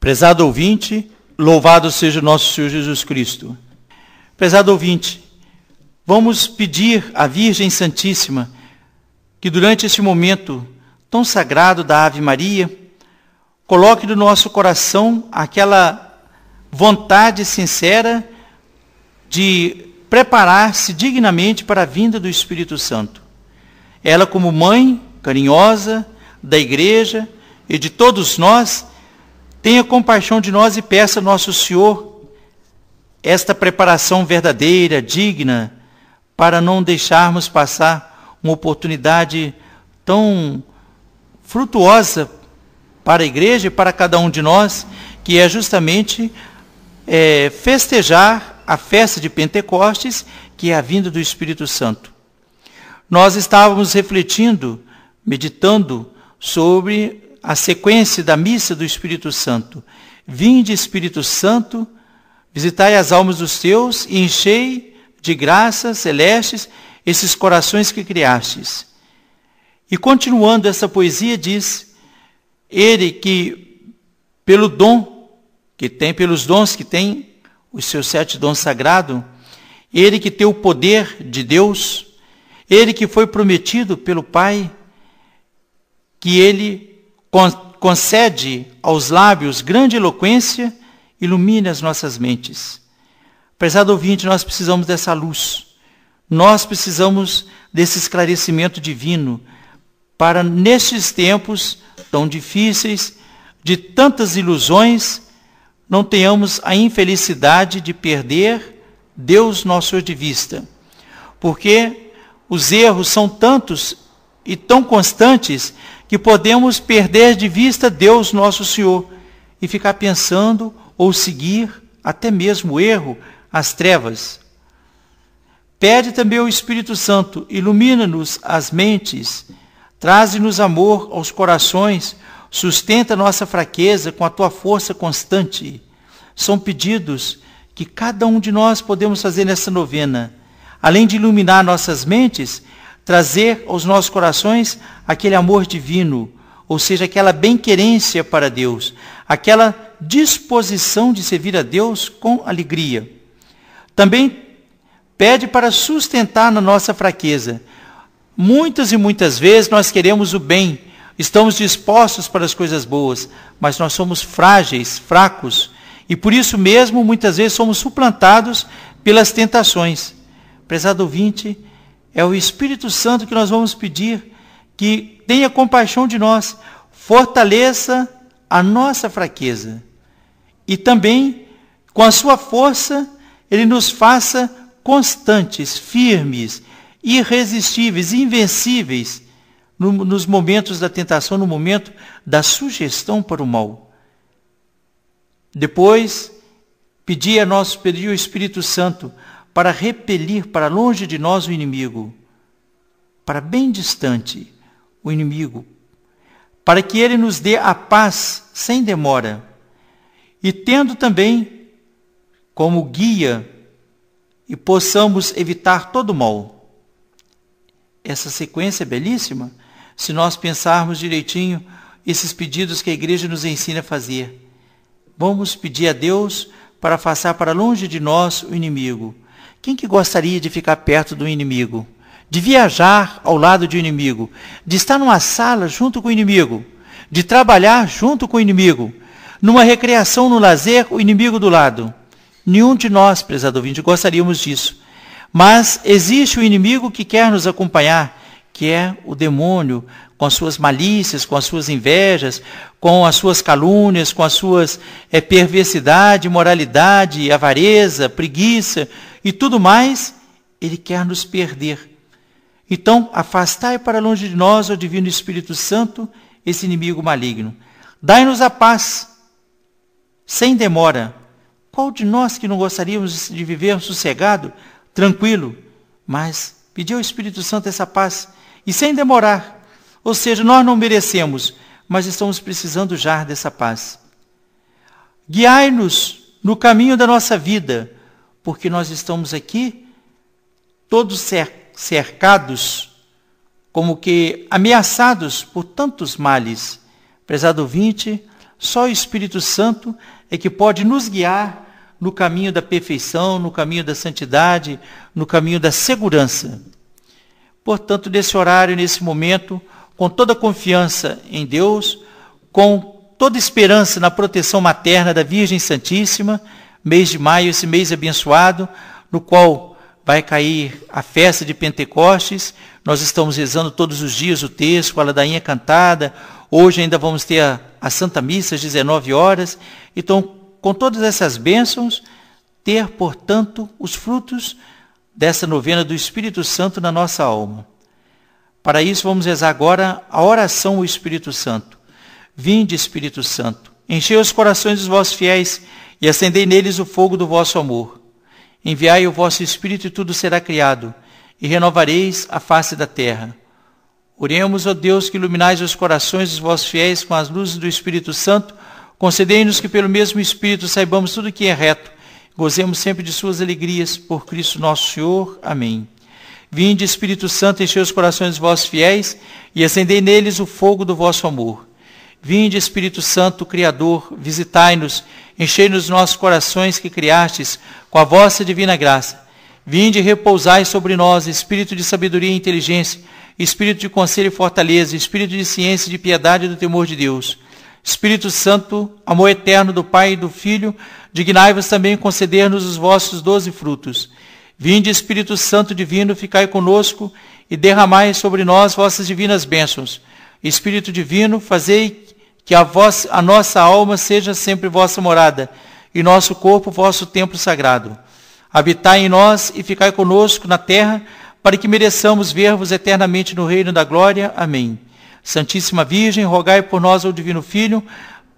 Prezado ouvinte, louvado seja o nosso Senhor Jesus Cristo. Prezado ouvinte, vamos pedir à Virgem Santíssima que durante este momento tão sagrado da Ave Maria, coloque no nosso coração aquela vontade sincera de preparar-se dignamente para a vinda do Espírito Santo. Ela, como mãe carinhosa da igreja e de todos nós, Tenha compaixão de nós e peça nosso Senhor esta preparação verdadeira, digna, para não deixarmos passar uma oportunidade tão frutuosa para a igreja e para cada um de nós, que é justamente é, festejar a festa de Pentecostes, que é a vinda do Espírito Santo. Nós estávamos refletindo, meditando sobre a sequência da missa do Espírito Santo. Vinde, Espírito Santo, visitai as almas dos teus e enchei de graças celestes esses corações que criastes. E continuando essa poesia diz: Ele que pelo dom que tem, pelos dons que tem, os seus sete dons sagrados, ele que tem o poder de Deus, ele que foi prometido pelo Pai, que ele concede aos lábios grande eloquência, ilumine as nossas mentes. Prezado ouvinte, nós precisamos dessa luz. Nós precisamos desse esclarecimento divino para, nestes tempos tão difíceis, de tantas ilusões, não tenhamos a infelicidade de perder Deus nosso de vista. Porque os erros são tantos e tão constantes que podemos perder de vista Deus nosso Senhor e ficar pensando ou seguir até mesmo o erro, as trevas. Pede também o Espírito Santo, ilumina-nos as mentes, traze-nos amor aos corações, sustenta nossa fraqueza com a tua força constante. São pedidos que cada um de nós podemos fazer nessa novena. Além de iluminar nossas mentes, trazer aos nossos corações aquele amor divino, ou seja, aquela benquerência para Deus, aquela disposição de servir a Deus com alegria. Também pede para sustentar na nossa fraqueza. Muitas e muitas vezes nós queremos o bem, estamos dispostos para as coisas boas, mas nós somos frágeis, fracos, e por isso mesmo muitas vezes somos suplantados pelas tentações. Prezado ouvinte, é o Espírito Santo que nós vamos pedir que tenha compaixão de nós, fortaleça a nossa fraqueza e também, com a sua força, ele nos faça constantes, firmes, irresistíveis, invencíveis no, nos momentos da tentação, no momento da sugestão para o mal. Depois, pedir a nosso pedir o Espírito Santo para repelir para longe de nós o inimigo, para bem distante o inimigo, para que ele nos dê a paz sem demora, e tendo também como guia e possamos evitar todo mal. Essa sequência é belíssima se nós pensarmos direitinho esses pedidos que a igreja nos ensina a fazer. Vamos pedir a Deus para afastar para longe de nós o inimigo quem que gostaria de ficar perto do inimigo? De viajar ao lado do inimigo? De estar numa sala junto com o inimigo? De trabalhar junto com o inimigo? Numa recreação, no lazer, o inimigo do lado? Nenhum de nós, prezado ouvinte, gostaríamos disso. Mas existe o inimigo que quer nos acompanhar, que é o demônio, com as suas malícias, com as suas invejas, com as suas calúnias, com as suas é, perversidade, moralidade, avareza, preguiça, e tudo mais, ele quer nos perder. Então, afastai para longe de nós, ó Divino Espírito Santo, esse inimigo maligno. Dai-nos a paz, sem demora. Qual de nós que não gostaríamos de viver sossegado, tranquilo? Mas pedi ao Espírito Santo essa paz, e sem demorar. Ou seja, nós não merecemos, mas estamos precisando já dessa paz. Guiai-nos no caminho da nossa vida, porque nós estamos aqui todos cercados, como que ameaçados por tantos males. Prezado ouvinte, só o Espírito Santo é que pode nos guiar no caminho da perfeição, no caminho da santidade, no caminho da segurança. Portanto, nesse horário, nesse momento, com toda confiança em Deus, com toda esperança na proteção materna da Virgem Santíssima, mês de maio, esse mês abençoado, no qual vai cair a festa de Pentecostes. Nós estamos rezando todos os dias o texto, a ladainha cantada. Hoje ainda vamos ter a, a Santa Missa às 19 horas. Então, com todas essas bênçãos, ter, portanto, os frutos dessa novena do Espírito Santo na nossa alma. Para isso, vamos rezar agora a oração ao Espírito Santo. Vinde, Espírito Santo Enchei os corações dos vossos fiéis e acendei neles o fogo do vosso amor. Enviai o vosso Espírito e tudo será criado, e renovareis a face da terra. Oremos, ó Deus, que iluminais os corações dos vossos fiéis com as luzes do Espírito Santo, concedei-nos que pelo mesmo Espírito saibamos tudo o que é reto, gozemos sempre de suas alegrias, por Cristo nosso Senhor. Amém. Vinde, Espírito Santo, enchei os corações dos vossos fiéis e acendei neles o fogo do vosso amor. Vinde, Espírito Santo, Criador, visitai-nos, enchei-nos nossos corações que criastes com a vossa divina graça. Vinde repousai sobre nós, Espírito de sabedoria e inteligência, Espírito de conselho e fortaleza, Espírito de ciência e de piedade e do temor de Deus. Espírito Santo, amor eterno do Pai e do Filho, dignai-vos também conceder-nos os vossos doze frutos. Vinde, Espírito Santo divino, ficai conosco e derramai sobre nós vossas divinas bênçãos. Espírito divino, fazei que a, vos, a nossa alma seja sempre vossa morada, e nosso corpo vosso templo sagrado. Habitai em nós e ficai conosco na terra, para que mereçamos ver-vos eternamente no reino da glória. Amém. Santíssima Virgem, rogai por nós, o Divino Filho,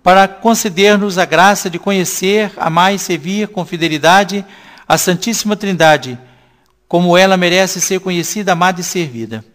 para conceder-nos a graça de conhecer, amar e servir com fidelidade a Santíssima Trindade, como ela merece ser conhecida, amada e servida.